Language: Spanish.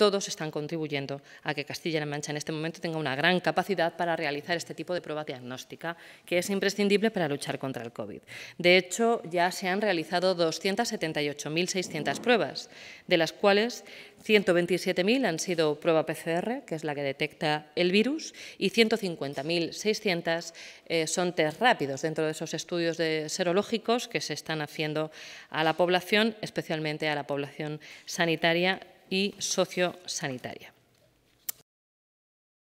todos están contribuyendo a que Castilla-La Mancha en este momento tenga una gran capacidad para realizar este tipo de prueba diagnóstica, que es imprescindible para luchar contra el COVID. De hecho, ya se han realizado 278.600 pruebas, de las cuales 127.000 han sido prueba PCR, que es la que detecta el virus, y 150.600 eh, son test rápidos dentro de esos estudios serológicos que se están haciendo a la población, especialmente a la población sanitaria y sociosanitaria.